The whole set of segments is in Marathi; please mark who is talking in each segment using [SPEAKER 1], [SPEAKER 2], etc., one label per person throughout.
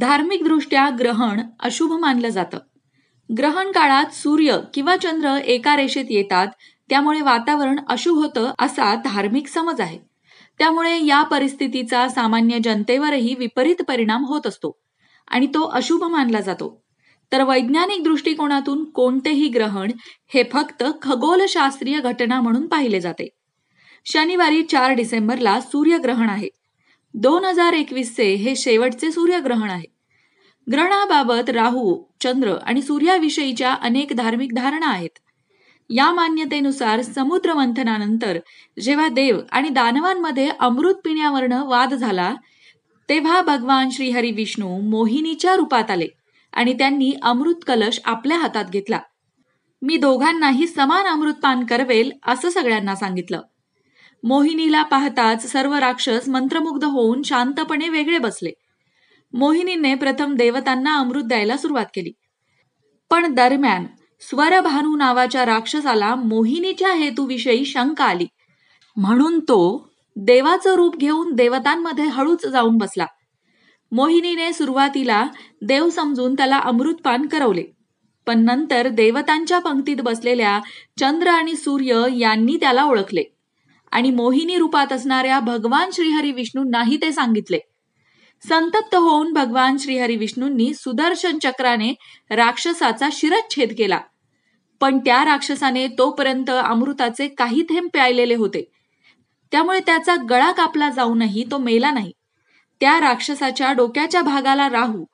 [SPEAKER 1] धार्मिकदृष्ट्या ग्रहण अशुभ मानलं जातं ग्रहण काळात सूर्य किंवा चंद्र एका रेषेत येतात त्यामुळे वातावरण अशुभ होतं असा धार्मिक समज आहे त्यामुळे या परिस्थितीचा सामान्य जनतेवरही विपरीत परिणाम होत असतो आणि तो अशुभ मानला जातो तर वैज्ञानिक दृष्टिकोनातून कोणतेही ग्रहण हे फक्त खगोलशास्त्रीय घटना म्हणून पाहिले जाते शनिवारी चार डिसेंबरला सूर्यग्रहण आहे दोन हजार एकवीसचे हे शेवटचे सूर्यग्रहण आहे ग्रहणाबाबत राहू चंद्र आणि सूर्याविषयीच्या अनेक धार्मिक धारणा आहेत या मान्यतेनुसार समुद्र मंथनानंतर जेव्हा देव आणि दानवांमध्ये अमृत पिण्यावरनं वाद झाला तेव्हा भगवान श्रीहरी विष्णू मोहिनीच्या रूपात आले आणि त्यांनी अमृत कलश आपल्या हातात घेतला मी दोघांनाही समान अमृतपान करवेल असं सगळ्यांना सांगितलं मोहिनीला पाहताच सर्व राक्षस मंत्रमुग्ध होऊन शांतपणे वेगळे बसले मोहिनीने प्रथम देवतांना अमृत द्यायला सुरुवात केली पण दरम्यान स्वरभानू नावाच्या राक्षसाला मोहिनीच्या हेतूविषयी शंका आली म्हणून तो देवाचं रूप घेऊन देवतांमध्ये हळूच जाऊन बसला मोहिनीने सुरुवातीला देव समजून त्याला अमृतपान करवले पण नंतर देवतांच्या पंक्तीत बसलेल्या चंद्र आणि सूर्य यांनी त्याला ओळखले आणि मोहिनी रूपात असणाऱ्या भगवान श्रीहरी विष्णूंनाही ते सांगितले संतप्त होऊन भगवान श्रीहरी विष्णूंनी सुदर्शन चक्राने राक्षसाचा शिरच्छेद केला पण त्या राक्षसाने तोपर्यंत अमृताचे काही थेंब प्यायलेले होते त्यामुळे त्याचा गळा कापला जाऊनही तो मेला नाही त्या राक्षसाच्या डोक्याच्या भागाला राहू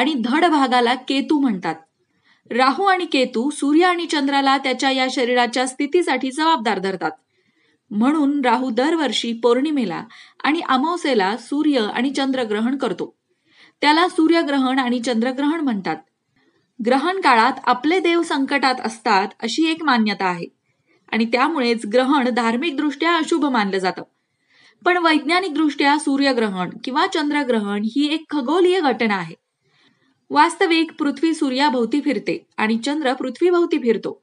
[SPEAKER 1] आणि धड भागाला केतू म्हणतात राहू आणि केतू सूर्य आणि चंद्राला त्याच्या या शरीराच्या स्थितीसाठी जबाबदार धरतात म्हणून राहू दरवर्षी पौर्णिमेला आणि अमावसेला सूर्य आणि चंद्रग्रहण करतो त्याला सूर्यग्रहण आणि चंद्रग्रहण म्हणतात ग्रहण काळात आपले देव संकटात असतात अशी एक मान्यता आहे आणि त्यामुळेच ग्रहण धार्मिकदृष्ट्या अशुभ मानलं जातं पण वैज्ञानिकदृष्ट्या सूर्यग्रहण किंवा चंद्रग्रहण ही एक खगोलीय घटना आहे वास्तविक पृथ्वी सूर्याभोवती फिरते आणि चंद्र पृथ्वीभोवती फिरतो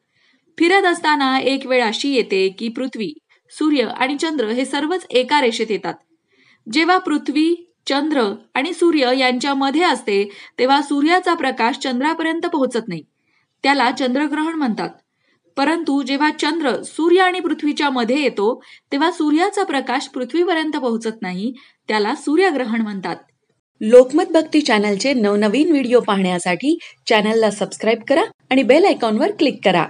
[SPEAKER 1] फिरत असताना एक वेळ अशी येते की पृथ्वी सूर्य आणि चंद्र हे सर्वच एका रेषेत येतात जेव्हा पृथ्वी चंद्र आणि सूर्य यांच्या मध्ये असते तेव्हा सूर्याचा प्रकाश चंद्रापर्यंत पोहोचत नाही त्याला चंद्रग्रहण म्हणतात परंतु जेव्हा चंद्र सूर्य आणि पृथ्वीच्या मध्ये येतो तेव्हा सूर्याचा प्रकाश पृथ्वीपर्यंत पोहोचत नाही त्याला सूर्यग्रहण म्हणतात लोकमत भक्ती चॅनलचे नवनवीन व्हिडिओ पाहण्यासाठी चॅनलला सबस्क्राईब करा आणि बेल वर क्लिक करा